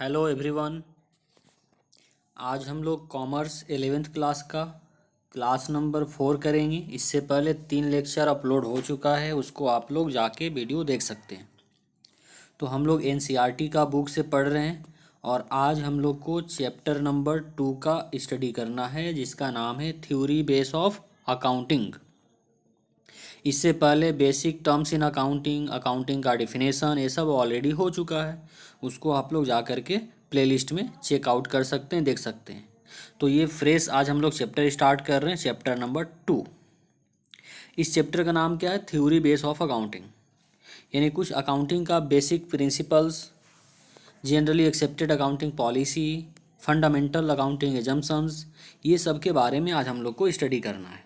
hello everyone आज हम लोग कॉमर्स एलेवेंथ क्लास का क्लास नंबर फोर करेंगे इससे पहले तीन लेक्चर अपलोड हो चुका है उसको आप लोग जाके वीडियो देख सकते हैं तो हम लोग एन e का बुक से पढ़ रहे हैं और आज हम लोग को चैप्टर नंबर टू का स्टडी करना है जिसका नाम है थ्योरी बेस ऑफ अकाउंटिंग इससे पहले basic terms in accounting accounting का डिफिनेशन ये सब ऑलरेडी हो चुका है उसको आप लोग जा कर के प्लेलिस्ट में चेकआउट कर सकते हैं देख सकते हैं तो ये फ्रेश आज हम लोग चैप्टर स्टार्ट कर रहे हैं चैप्टर नंबर टू इस चैप्टर का नाम क्या है थ्योरी बेस ऑफ अकाउंटिंग यानी कुछ अकाउंटिंग का basic principles generally accepted accounting policy fundamental accounting assumptions ये सब के बारे में आज हम लोग को स्टडी करना है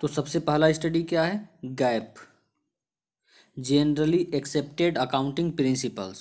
तो सबसे पहला स्टडी क्या है GAAP generally accepted accounting principles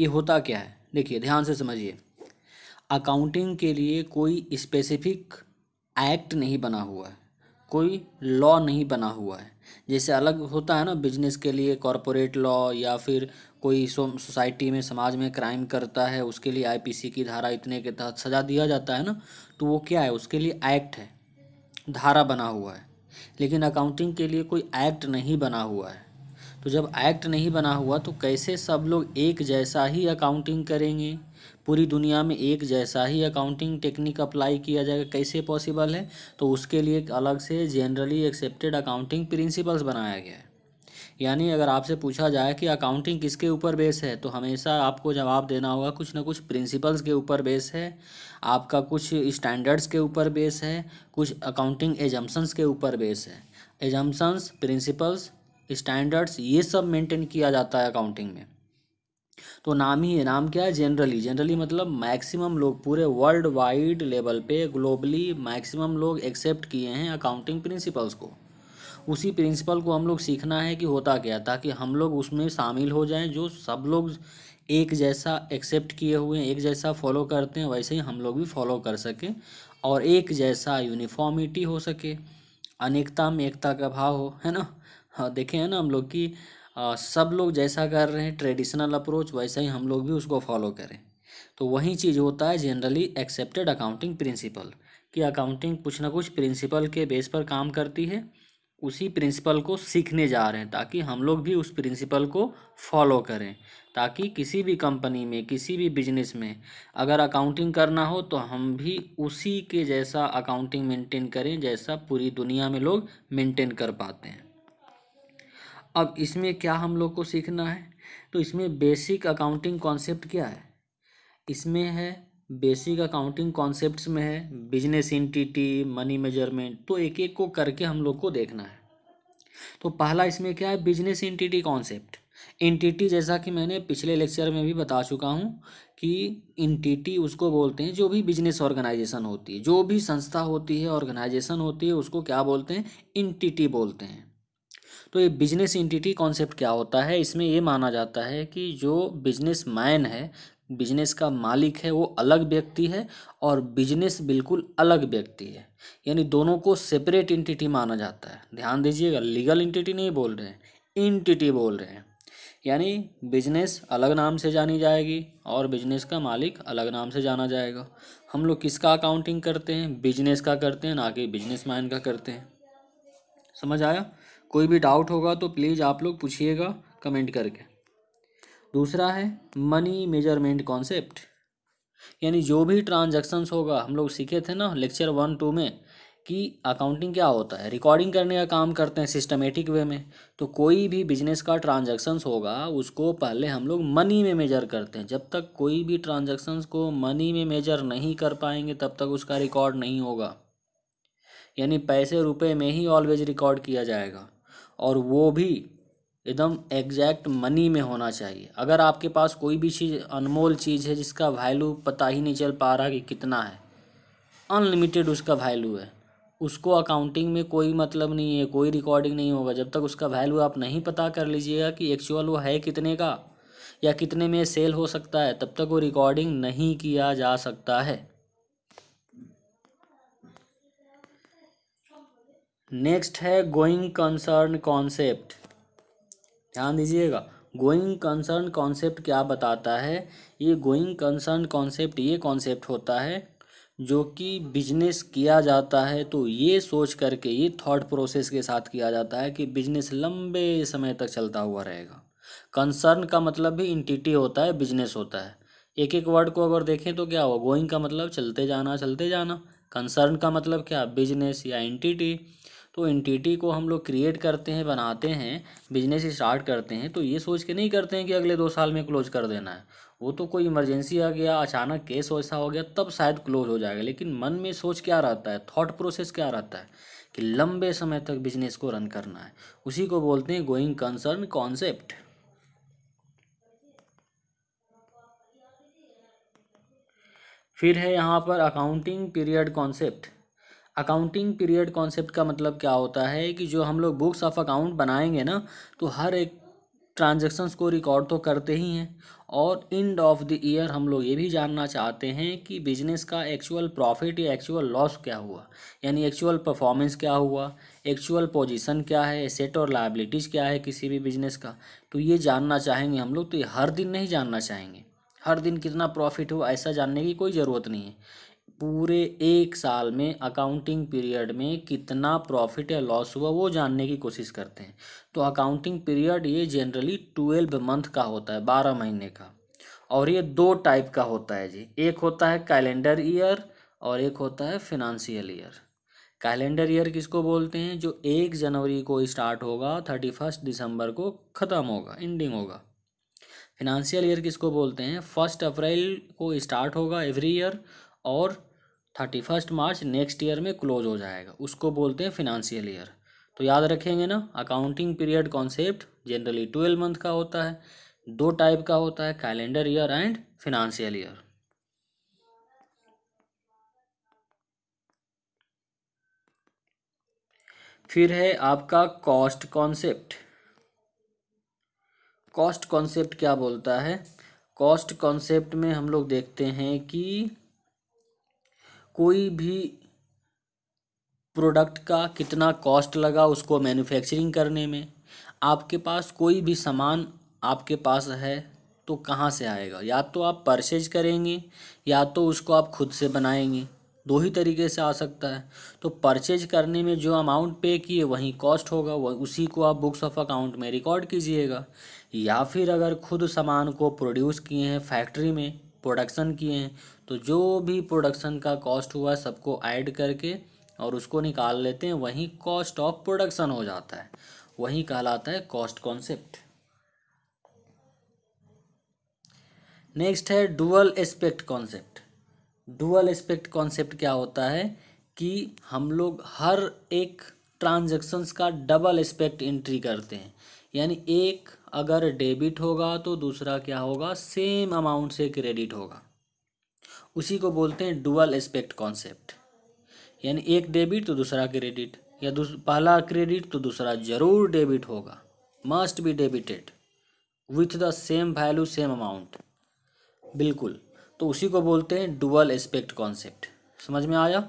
ये होता क्या है देखिए ध्यान से समझिए अकाउंटिंग के लिए कोई स्पेसिफिक एक्ट नहीं बना हुआ है कोई लॉ नहीं बना हुआ है जैसे अलग होता है ना बिजनेस के लिए कॉरपोरेट लॉ या फिर कोई सोसाइटी में समाज में क्राइम करता है उसके लिए आईपीसी की धारा इतने के तहत सजा दिया जाता है ना तो वो क्या है उसके लिए एक्ट है धारा बना हुआ है लेकिन अकाउंटिंग के लिए कोई एक्ट नहीं बना हुआ है तो जब एक्ट नहीं बना हुआ तो कैसे सब लोग एक जैसा ही अकाउंटिंग करेंगे पूरी दुनिया में एक जैसा ही अकाउंटिंग टेक्निक अप्लाई किया जाएगा कैसे पॉसिबल है तो उसके लिए एक अलग से जनरली एक्सेप्टेड अकाउंटिंग प्रिंसिपल्स बनाया गया है यानी अगर आपसे पूछा जाए कि अकाउंटिंग किसके ऊपर बेस है तो हमेशा आपको जवाब देना होगा कुछ ना कुछ प्रिंसिपल्स के ऊपर बेस है आपका कुछ स्टैंडर्ड्स के ऊपर बेस है कुछ अकाउंटिंग एजम्पन्स के ऊपर बेस है एजम्पन्स प्रिंसिपल्स स्टैंडर्ड्स ये सब मेंटेन किया जाता है अकाउंटिंग में तो नाम ही है नाम क्या है जनरली जनरली मतलब मैक्सिमम लोग पूरे वर्ल्ड वाइड लेवल पे ग्लोबली मैक्सिमम लोग एक्सेप्ट किए हैं अकाउंटिंग प्रिंसिपल्स को उसी प्रिंसिपल को हम लोग सीखना है कि होता क्या ताकि हम लोग उसमें शामिल हो जाएं जो सब लोग एक जैसा एक्सेप्ट किए हुए हैं एक जैसा फॉलो करते हैं वैसे ही हम लोग भी फॉलो कर सकें और एक जैसा यूनिफॉर्मिटी हो सके अनेकता में एकता का भाव हो है ना हाँ देखें है ना हम लोग कि आ, सब लोग जैसा कर रहे हैं ट्रेडिशनल अप्रोच वैसा ही हम लोग भी उसको फॉलो करें तो वही चीज़ होता है जनरली एक्सेप्टेड अकाउंटिंग प्रिंसिपल कि अकाउंटिंग कुछ ना कुछ प्रिंसिपल के बेस पर काम करती है उसी प्रिंसिपल को सीखने जा रहे हैं ताकि हम लोग भी उस प्रिंसिपल को फॉलो करें ताकि किसी भी कंपनी में किसी भी बिजनेस में अगर अकाउंटिंग करना हो तो हम भी उसी के जैसा अकाउंटिंग मेंटेन करें जैसा पूरी दुनिया में लोग मेंटेन कर पाते हैं अब इसमें क्या हम लोग को सीखना है तो इसमें बेसिक अकाउंटिंग कॉन्सेप्ट क्या है इसमें है बेसिक अकाउंटिंग कॉन्सेप्ट्स में है बिजनेस इंटिटी मनी मेजरमेंट तो एक एक को करके हम लोग को देखना है तो पहला इसमें क्या है बिजनेस इंटिटी कॉन्सेप्ट इंटिटी जैसा कि मैंने पिछले लेक्चर में भी बता चुका हूँ कि इंटिटी उसको बोलते हैं जो भी बिजनेस ऑर्गेनाइजेशन होती है जो भी संस्था होती है ऑर्गेनाइजेशन होती है उसको क्या बोलते हैं इंटिटी बोलते हैं तो ये बिजनेस इंटिटी कॉन्सेप्ट क्या होता है इसमें ये माना जाता है कि जो बिजनेस मैन है बिजनेस का मालिक है वो अलग व्यक्ति है और बिजनेस बिल्कुल अलग व्यक्ति है यानी दोनों को सेपरेट इंटिटी माना जाता है ध्यान दीजिएगा लीगल इंटिटी नहीं बोल रहे हैं इंटिटी बोल रहे हैं यानी बिजनेस अलग नाम से जानी जाएगी और बिजनेस का मालिक अलग नाम से जाना जाएगा हम लोग किसका अकाउंटिंग करते हैं बिजनेस का करते हैं ना कि बिजनेस मैन का करते हैं समझ आया कोई भी डाउट होगा तो प्लीज़ आप लोग पूछिएगा कमेंट करके दूसरा है मनी मेजरमेंट कॉन्सेप्ट यानी जो भी ट्रांजेक्शन्स होगा हम लोग सीखे थे ना लेक्चर वन टू में कि अकाउंटिंग क्या होता है रिकॉर्डिंग करने का काम करते हैं सिस्टमेटिक वे में तो कोई भी बिजनेस का ट्रांजेक्शन्स होगा उसको पहले हम लोग मनी में मेजर करते हैं जब तक कोई भी ट्रांजेक्शन्स को मनी में मेजर नहीं कर पाएंगे तब तक उसका रिकॉर्ड नहीं होगा यानी पैसे रुपए में ही ऑलवेज रिकॉर्ड किया जाएगा और वो भी एकदम एग्जैक्ट मनी में होना चाहिए अगर आपके पास कोई भी चीज़ अनमोल चीज़ है जिसका वैल्यू पता ही नहीं चल पा रहा कि कितना है अनलिमिटेड उसका वैल्यू है उसको अकाउंटिंग में कोई मतलब नहीं है कोई रिकॉर्डिंग नहीं होगा जब तक उसका वैल्यू आप नहीं पता कर लीजिएगा कि एक्चुअल वो है कितने का या कितने में सेल हो सकता है तब तक वो रिकॉर्डिंग नहीं किया जा सकता है नेक्स्ट है गोइंग कंसर्न कॉन्सेप्ट ध्यान दीजिएगा गोइंग कंसर्न कॉन्सेप्ट क्या बताता है ये गोइंग कंसर्न कॉन्सेप्ट ये कॉन्सेप्ट होता है जो कि बिजनेस किया जाता है तो ये सोच करके ये थॉट प्रोसेस के साथ किया जाता है कि बिजनेस लंबे समय तक चलता हुआ रहेगा कंसर्न का मतलब भी इंटिटी होता है बिजनेस होता है एक एक वर्ड को अगर देखें तो क्या होगा गोइंग का मतलब चलते जाना चलते जाना कंसर्न का मतलब क्या बिजनेस या इंटिटी तो एंटिटी को हम लोग क्रिएट करते हैं बनाते हैं बिजनेस स्टार्ट करते हैं तो ये सोच के नहीं करते हैं कि अगले दो साल में क्लोज कर देना है वो तो कोई इमरजेंसी आ गया अचानक केस वैसा हो गया तब शायद क्लोज हो जाएगा लेकिन मन में सोच क्या रहता है थॉट प्रोसेस क्या रहता है कि लंबे समय तक बिजनेस को रन करना है उसी को बोलते हैं गोइंग कंसर्न कॉन्सेप्ट फिर है यहाँ पर accounting period concept accounting period concept का मतलब क्या होता है कि जो हम लोग बुक्स ऑफ अकाउंट बनाएंगे ना तो हर एक ट्रांजेक्शन्स को रिकॉर्ड तो करते ही हैं और एंड ऑफ द ईयर हम लोग ये भी जानना चाहते हैं कि बिजनेस का एक्चुअल प्रॉफिट या एक्चुअल लॉस क्या हुआ यानी एक्चुअल परफॉर्मेंस क्या हुआ एक्चुअल पोजीशन क्या है एसेट और लाइबिलिटीज़ क्या है किसी भी बिजनेस का तो ये जानना चाहेंगे हम लोग तो ये हर दिन नहीं जानना चाहेंगे हर दिन कितना प्रॉफिट हुआ ऐसा जानने की कोई ज़रूरत नहीं है पूरे एक साल में अकाउंटिंग पीरियड में कितना प्रॉफिट या लॉस हुआ वो जानने की कोशिश करते हैं तो अकाउंटिंग पीरियड ये जनरली ट्वेल्व मंथ का होता है बारह महीने का और ये दो टाइप का होता है जी एक होता है कैलेंडर ईयर और एक होता है फिनंशियल ईयर कैलेंडर ईयर किसको बोलते हैं जो एक जनवरी को स्टार्ट होगा थर्टी फर्स्ट दिसंबर को ख़त्म होगा एंडिंग होगा फिनंशियल ईयर किसको बोलते हैं फर्स्ट अप्रैल को स्टार्ट होगा एवरी ईयर और thirty first March next year में क्लोज हो जाएगा उसको बोलते हैं फिनांशियल ईयर तो याद रखेंगे ना accounting period concept generally twelve month का होता है दो टाइप का होता है calendar year and financial year फिर है आपका कॉस्ट कॉन्सेप्ट कॉस्ट कॉन्सेप्ट क्या बोलता है कॉस्ट कॉन्सेप्ट में हम लोग देखते हैं कि कोई भी प्रोडक्ट का कितना कॉस्ट लगा उसको मैन्युफैक्चरिंग करने में आपके पास कोई भी सामान आपके पास है तो कहाँ से आएगा या तो आप परचेज करेंगे या तो उसको आप खुद से बनाएंगे दो ही तरीके से आ सकता है तो परचेज करने में जो अमाउंट पे किए वहीं कॉस्ट होगा वह उसी को आप बुक्स ऑफ अकाउंट में रिकॉर्ड कीजिएगा या फिर अगर खुद सामान को प्रोड्यूस किए हैं फैक्ट्री में प्रोडक्शन किए हैं तो जो भी प्रोडक्शन का कॉस्ट हुआ सबको ऐड करके और उसको निकाल लेते हैं वहीं कॉस्ट ऑफ प्रोडक्शन हो जाता है वही कहलाता है कॉस्ट कॉन्सेप्ट नेक्स्ट है dual aspect concept dual aspect concept क्या होता है कि हम लोग हर एक ट्रांजेक्शन्स का डबल एस्पेक्ट एंट्री करते हैं यानी एक अगर डेबिट होगा तो दूसरा क्या होगा सेम अमाउंट से क्रेडिट होगा उसी को बोलते हैं डुअल एस्पेक्ट कॉन्सेप्ट यानी एक डेबिट तो दूसरा क्रेडिट या पहला क्रेडिट तो दूसरा जरूर डेबिट होगा must be debited with the same value same amount बिल्कुल तो उसी को बोलते हैं डुअल एस्पेक्ट कॉन्सेप्ट समझ में आया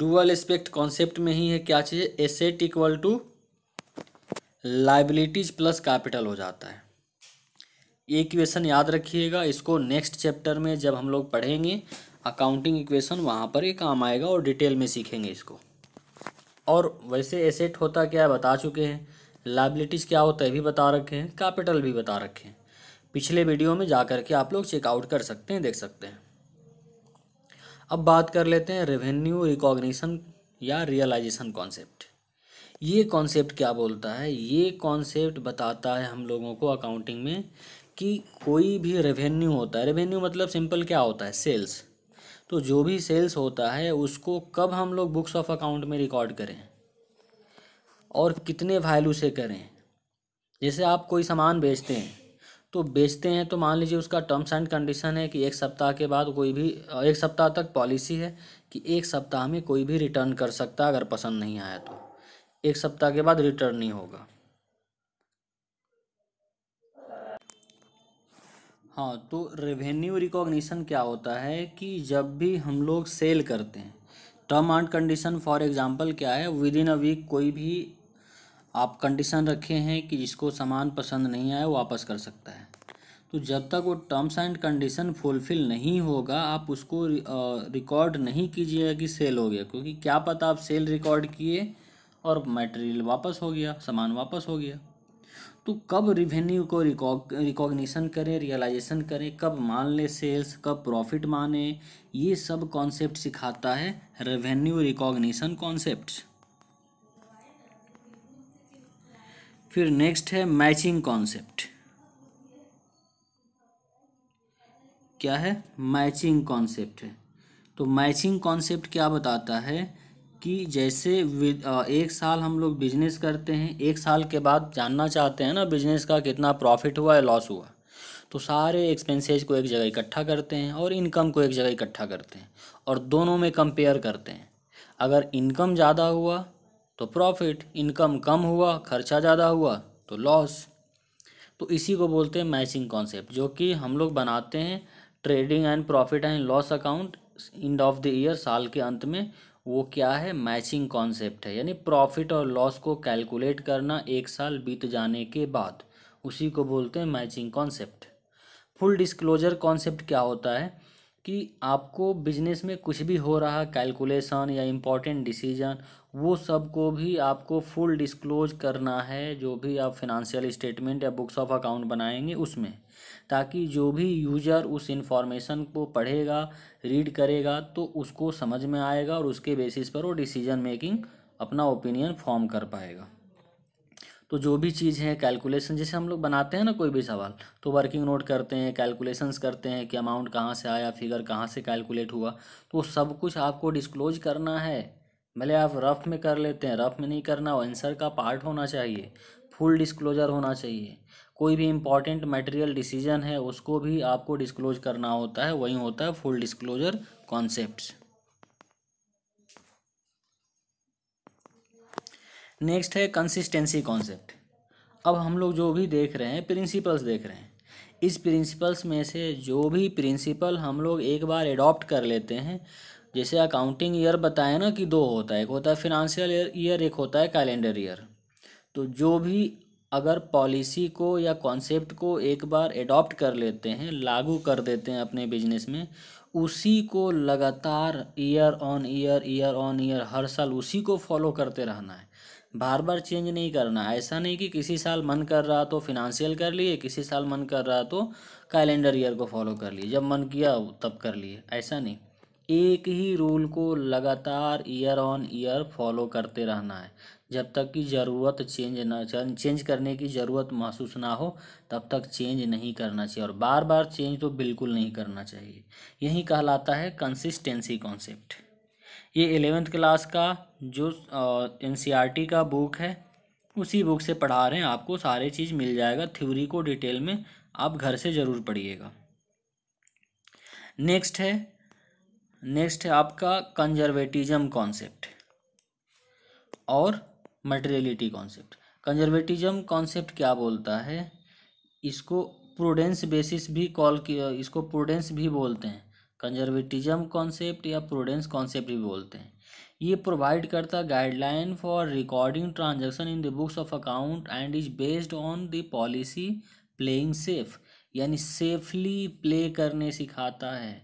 डुअल एस्पेक्ट कॉन्सेप्ट में ही है क्या चीज़ asset equal to liabilities plus capital हो जाता है ये इक्वेशन याद रखिएगा इसको नेक्स्ट चैप्टर में जब हम लोग पढ़ेंगे अकाउंटिंग इक्वेशन वहाँ पर ये काम आएगा और डिटेल में सीखेंगे इसको और वैसे एसेट होता क्या है बता चुके हैं लाइबिलिटीज़ क्या होता है भी बता रखे हैं कैपिटल भी बता रखे हैं पिछले वीडियो में जा कर के आप लोग चेकआउट कर सकते हैं देख सकते हैं अब बात कर लेते हैं रेवेन्यू रिकॉग्निशन या रियलाइजेशन कॉन्सेप्ट ये कॉन्सेप्ट क्या बोलता है ये कॉन्सेप्ट बताता है हम लोगों को अकाउंटिंग में कि कोई भी रेवेन्यू होता है रेवेन्यू मतलब सिंपल क्या होता है सेल्स तो जो भी सेल्स होता है उसको कब हम लोग बुक्स ऑफ अकाउंट में रिकॉर्ड करें और कितने वैल्यू से करें जैसे आप कोई सामान बेचते हैं तो बेचते हैं तो मान लीजिए उसका टर्म्स एंड कंडीशन है कि एक सप्ताह के बाद कोई भी एक सप्ताह तक पॉलिसी है कि एक सप्ताह में कोई भी रिटर्न कर सकता अगर पसंद नहीं आया तो एक सप्ताह के बाद रिटर्न नहीं होगा हाँ तो रेवेन्यू रिकॉग्निशन क्या होता है कि जब भी हम लोग सेल करते हैं term and condition for example क्या है विद इन अ वीक कोई भी आप कंडीशन रखे हैं कि जिसको सामान पसंद नहीं आया वापस कर सकता है तो जब तक वो टर्म्स एंड कंडीशन फुलफिल नहीं होगा आप उसको रिकॉर्ड नहीं कीजिएगा कि सेल हो गया क्योंकि क्या पता आप सेल रिकॉर्ड किए और मटेरियल वापस हो गया सामान वापस हो गया तो कब रिवेन्यू को रिकॉग्निशन करें रियलाइजेशन करें कब मान लें सेल्स कब प्रॉफिट माने ये सब कॉन्सेप्ट सिखाता है रेवेन्यू रिकॉग्निशन कॉन्सेप्ट फिर नेक्स्ट है मैचिंग कॉन्सेप्ट क्या है मैचिंग कॉन्सेप्ट है तो मैचिंग कॉन्सेप्ट क्या बताता है कि जैसे एक साल हम लोग बिजनेस करते हैं एक साल के बाद जानना चाहते हैं ना बिजनेस का कितना प्रॉफिट हुआ या लॉस हुआ तो सारे एक्सपेंसेज को एक जगह इकट्ठा करते हैं और इनकम को एक जगह इकट्ठा करते हैं और दोनों में कंपेयर करते हैं अगर इनकम ज़्यादा हुआ तो प्रॉफिट इनकम कम हुआ खर्चा ज़्यादा हुआ तो लॉस तो इसी को बोलते हैं मैचिंग कॉन्सेप्ट जो कि हम लोग बनाते हैं trading and profit and loss account end of the year साल के अंत में वो क्या है मैचिंग कॉन्सेप्ट है यानी प्रॉफिट और लॉस को कैलकुलेट करना एक साल बीत जाने के बाद उसी को बोलते हैं matching concept full disclosure concept क्या होता है कि आपको बिजनेस में कुछ भी हो रहा कैलकुलेशन या इम्पॉर्टेंट डिसीजन वो सब को भी आपको फुल डिस्क्लोज करना है जो भी आप फिनंशियल स्टेटमेंट या बुक्स ऑफ अकाउंट बनाएंगे उसमें ताकि जो भी यूज़र उस इंफॉर्मेशन को पढ़ेगा रीड करेगा तो उसको समझ में आएगा और उसके बेसिस पर वो डिसीजन मेकिंग अपना ओपिनियन फॉर्म कर पाएगा तो जो भी चीज़ है कैलकुलेशन जैसे हम लोग बनाते हैं ना कोई भी सवाल तो वर्किंग नोट करते हैं कैलकुलेशंस करते हैं कि अमाउंट कहाँ से आया फिगर कहाँ से कैलकुलेट हुआ तो सब कुछ आपको डिस्क्लोज करना है भले आप रफ में कर लेते हैं रफ में नहीं करना आंसर का पार्ट होना चाहिए फुल डिस्क्लोजर होना चाहिए कोई भी इम्पॉर्टेंट मटेरियल डिसीजन है उसको भी आपको डिस्क्लोज करना होता है वही होता है फुल डिस्क्लोजर कॉन्सेप्ट्स नेक्स्ट है कंसिस्टेंसी कॉन्सेप्ट अब हम लोग जो भी देख रहे हैं प्रिंसिपल्स देख रहे हैं इस प्रिंसिपल्स में से जो भी प्रिंसिपल हम लोग एक बार एडॉप्ट कर लेते हैं जैसे अकाउंटिंग ईयर बताए ना कि दो होता है एक होता है फिनंशियल ईयर एक होता है कैलेंडर ईयर तो जो भी अगर पॉलिसी को या कॉन्सेप्ट को एक बार एडॉप्ट कर लेते हैं लागू कर देते हैं अपने बिजनेस में उसी को लगातार year on year year on year हर साल उसी को फॉलो करते रहना है बार बार चेंज नहीं करना ऐसा नहीं कि किसी साल मन कर रहा तो फिनंशियल कर लिए किसी साल मन कर रहा तो कैलेंडर ईयर को फॉलो कर लिए जब मन किया तब कर लिए ऐसा नहीं एक ही रूल को लगातार ईयर ऑन ईयर फॉलो करते रहना है जब तक कि ज़रूरत चेंज ना चेंज करने की ज़रूरत महसूस ना हो तब तक चेंज नहीं करना चाहिए और बार बार चेंज तो बिल्कुल नहीं करना चाहिए यही कहलाता है कंसिस्टेंसी कॉन्सेप्ट ये एलेवेंथ क्लास का जो एन e का बुक है उसी बुक से पढ़ा रहे हैं आपको सारे चीज़ मिल जाएगा थ्योरी को डिटेल में आप घर से ज़रूर पढ़िएगा नेक्स्ट है नेक्स्ट है आपका कंजर्वेटिज्म कॉन्सेप्ट और मटेरियलिटी कॉन्सेप्ट कंजर्वेटिज्म कॉन्सेप्ट क्या बोलता है इसको प्रोडेंस बेसिस भी कॉल किया इसको प्रोडेंस भी बोलते हैं कंजर्वेटिज्म कॉन्सेप्ट या प्रोडेंस कॉन्सेप्ट भी बोलते हैं ये प्रोवाइड करता guideline for recording transaction in the books of account and is based on the policy playing safe यानी सेफली प्ले करने सिखाता है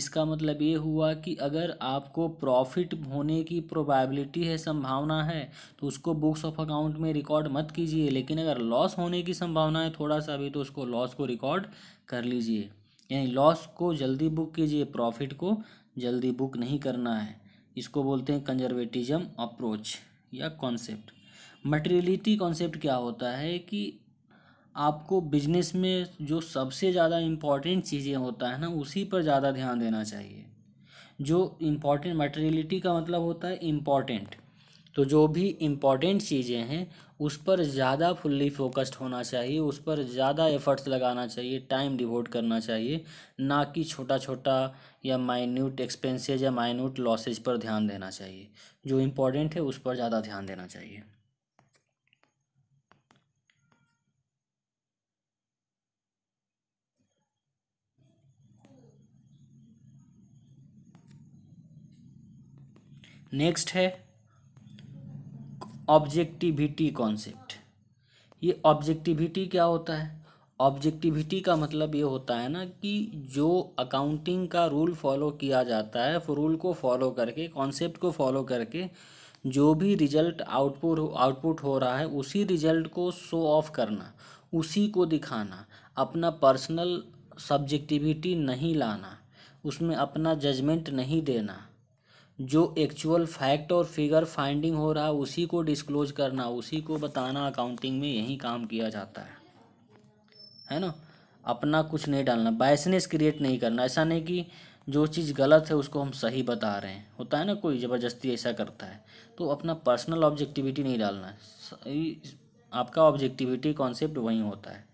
इसका मतलब ये हुआ कि अगर आपको प्रॉफिट होने की प्रोबेबिलिटी है संभावना है तो उसको बुक्स ऑफ अकाउंट में रिकॉर्ड मत कीजिए लेकिन अगर लॉस होने की संभावना है थोड़ा सा भी तो उसको लॉस को रिकॉर्ड कर लीजिए यानी लॉस को जल्दी बुक कीजिए प्रॉफिट को जल्दी बुक नहीं करना है इसको बोलते हैं कंजर्वेटिज्म अप्रोच या कॉन्सेप्ट मटेरियलिटी कॉन्सेप्ट क्या होता है कि आपको बिजनेस में जो सबसे ज़्यादा इम्पॉर्टेंट चीज़ें होता है ना उसी पर ज़्यादा ध्यान देना चाहिए जो इम्पॉर्टेंट मटेरियलिटी का मतलब होता है इम्पॉर्टेंट तो जो भी इम्पॉर्टेंट चीज़ें हैं उस पर ज़्यादा फुल्ली फोकस्ड होना चाहिए उस पर ज़्यादा एफर्ट्स लगाना चाहिए टाइम डिवोट करना चाहिए ना कि छोटा छोटा या माइन्यूट एक्सपेंसेज या माइन्यूट लॉसेज पर ध्यान देना चाहिए जो इम्पोर्टेंट है उस पर ज़्यादा ध्यान देना चाहिए नेक्स्ट है ऑब्जेक्टिविटी कॉन्सेप्ट ये ऑब्जेक्टिविटी क्या होता है ऑब्जेक्टिविटी का मतलब ये होता है ना कि जो अकाउंटिंग का रूल फॉलो किया जाता है रूल को फॉलो करके कॉन्सेप्ट को फॉलो करके जो भी रिजल्ट आउटपुट आउटपुट हो रहा है उसी रिजल्ट को शो ऑफ करना उसी को दिखाना अपना पर्सनल सब्जेक्टिविटी नहीं लाना उसमें अपना जजमेंट नहीं देना जो एक्चुअल फैक्ट और फिगर फाइंडिंग हो रहा है उसी को डिस्क्लोज करना उसी को बताना अकाउंटिंग में यही काम किया जाता है है ना अपना कुछ नहीं डालना बायसनेस क्रिएट नहीं करना ऐसा नहीं कि जो चीज़ गलत है उसको हम सही बता रहे हैं होता है ना कोई ज़बरदस्ती ऐसा करता है तो अपना पर्सनल ऑब्जेक्टिविटी नहीं डालना आपका ऑब्जेक्टिविटी कॉन्सेप्ट वहीं होता है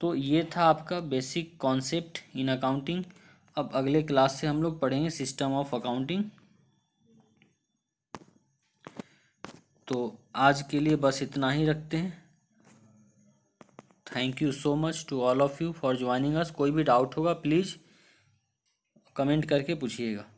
तो ये था आपका बेसिक कॉन्सेप्ट इन अकाउंटिंग अब अगले क्लास से हम लोग पढ़ेंगे सिस्टम ऑफ अकाउंटिंग तो आज के लिए बस इतना ही रखते हैं thank you so much to all of you for joining us कोई भी डाउट होगा प्लीज़ कमेंट करके पूछिएगा